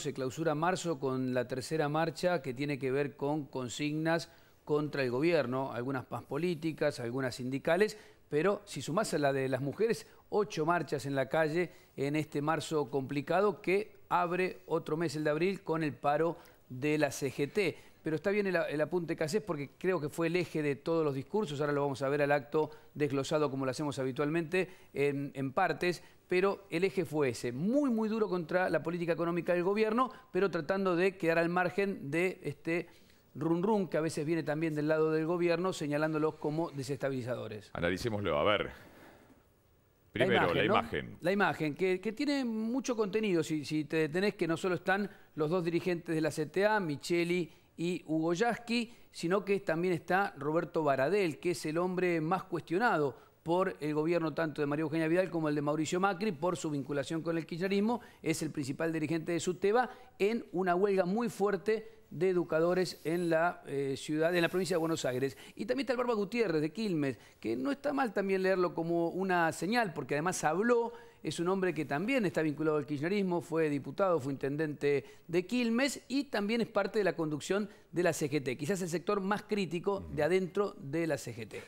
Se clausura marzo con la tercera marcha que tiene que ver con consignas contra el gobierno, algunas más políticas, algunas sindicales, pero si sumas a la de las mujeres, ocho marchas en la calle en este marzo complicado que abre otro mes, el de abril, con el paro de la CGT pero está bien el, apunte que es porque creo que fue el eje de todos los discursos, ahora lo vamos a ver al acto desglosado como lo hacemos habitualmente en, partes, pero el eje fue ese, muy muy duro contra la política económica del gobierno, pero tratando de quedar al margen de este run run que a veces viene también del lado del gobierno, señalándolos como desestabilizadores. Analicémoslo, a ver, Primero, la imagen. La imagen, que, tiene mucho contenido, si, si, te detenés, que no solo están los dos dirigentes de la CTA, Micheli y Hugo Yasky, sino que también está Roberto Baradel, que es el hombre más cuestionado por el gobierno tanto de María Eugenia Vidal como el de Mauricio Macri por su vinculación con el kirchnerismo, es el principal dirigente de Suteba en una huelga muy fuerte de educadores en la eh, ciudad, en la provincia de Buenos Aires. Y también está el Barba Gutiérrez de Quilmes, que no está mal también leerlo como una señal, porque además habló es un hombre que también está vinculado al kirchnerismo, fue diputado, fue intendente de Quilmes y también es parte de la conducción de la CGT, quizás el sector más crítico de adentro de la CGT.